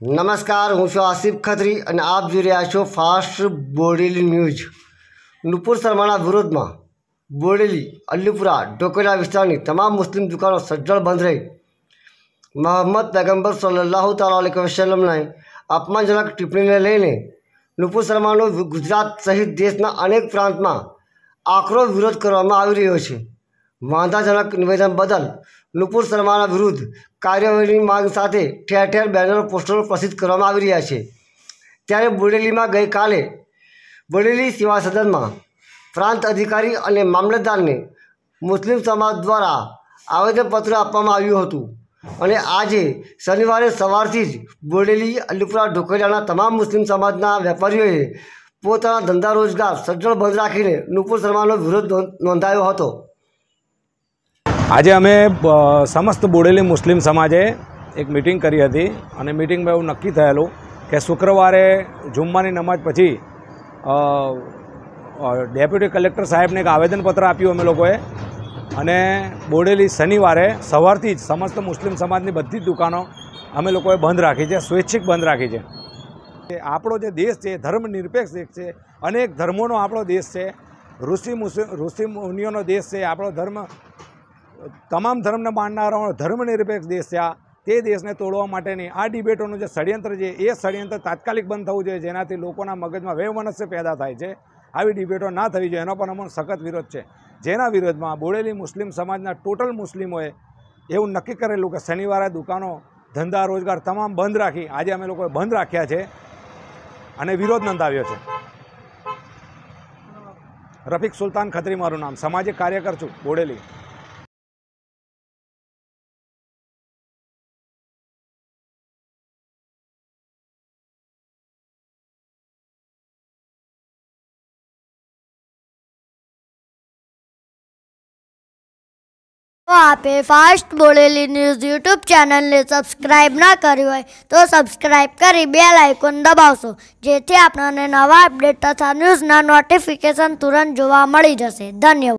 નમસ્કાર હું છું આસિફ ખત્રી અને આપ જોઈ રહ્યા છો ફાસ્ટ બોડેલી ન્યૂઝ નુપુર શર્માના વિરોધમાં બોડેલી અલ્લીપુરા ડોકોડા વિસ્તારની તમામ મુસ્લિમ દુકાનો સજ્જડ બંધ રહી મોહમ્મદ પેગમ્બર સલ્લાહુ તાલી વસલમને અપમાનજનક ટિપ્પણીને લઈને નુપુર શર્માનો ગુજરાત સહિત દેશના અનેક પ્રાંતમાં આકરો વિરોધ કરવામાં આવી રહ્યો છે વાંધાજનક નિવેદન બદલ નુપુર શર્માના વિરુદ્ધ કાર્યવાહીની માંગ સાથે ઠેર ઠેર બેનરો પોસ્ટરો પ્રસિદ્ધ કરવામાં આવી રહ્યા છે ત્યારે બોડેલીમાં ગઈકાલે બોડેલી સેવા સદનમાં પ્રાંત અધિકારી અને મામલતદારને મુસ્લિમ સમાજ દ્વારા આવેદનપત્ર આપવામાં આવ્યું હતું અને આજે શનિવારે સવારથી જ બોડેલી અલીપુરા ઢોકરિયાના તમામ મુસ્લિમ સમાજના વેપારીઓએ પોતાના ધંધા રોજગાર સજ્જડ બંધ રાખીને નુપુર શર્માનો વિરોધ નોંધાયો હતો આજે અમે સમસ્ત બોડેલી મુસ્લિમ સમાજે એક મિટિંગ કરી હતી અને મિટિંગમાં એવું નક્કી થયેલું કે શુક્રવારે જુમ્માની નમાજ પછી ડેપ્યુટી કલેક્ટર સાહેબને એક આવેદનપત્ર આપ્યું અમે લોકોએ અને બોડેલી શનિવારે સવારથી જ સમસ્ત મુસ્લિમ સમાજની બધી જ દુકાનો અમે લોકોએ બંધ રાખી છે સ્વૈચ્છિક બંધ રાખી છે આપણો જે દેશ છે ધર્મ નિરપેક્ષ દેશ છે અનેક ધર્મોનો આપણો દેશ છે ઋષિ મુસ્લિમ ઋષિ મુનિઓનો દેશ છે આપણો ધર્મ તમામ ધર્મને માનનારાઓ ધર્મનિરપેક્ષ દેશ છે તે દેશને તોડવા માટેની આ ડિબેટોનું જે ષડયંત્ર છે એ ષડયંત્ર તાત્કાલિક બંધ થવું જોઈએ જેનાથી લોકોના મગજમાં વૈમનસ્ય પેદા થાય છે આવી ડિબેટો ના થવી જોઈએ એનો પણ અમોનો સખત વિરોધ છે જેના વિરોધમાં બોડેલી મુસ્લિમ સમાજના ટોટલ મુસ્લિમોએ એવું નક્કી કરેલું કે શનિવારે દુકાનો ધંધા રોજગાર તમામ બંધ રાખી આજે અમે લોકોએ બંધ રાખ્યા છે અને વિરોધ નોંધાવ્યો છે રફીક સુલતાન ખત્રી મારું નામ સામાજિક કાર્યકર છું બોડેલી તો આપે ફાસ્ટ બોલેલી ન્યૂઝ યુટ્યુબ ચેનલને સબસ્ક્રાઇબ ના કરી હોય તો સબસ્ક્રાઇબ કરી બે લાઇકોન દબાવશો જેથી આપણને નવા અપડેટ તથા ન્યૂઝના નોટિફિકેશન તુરંત જોવા મળી જશે ધન્યવાદ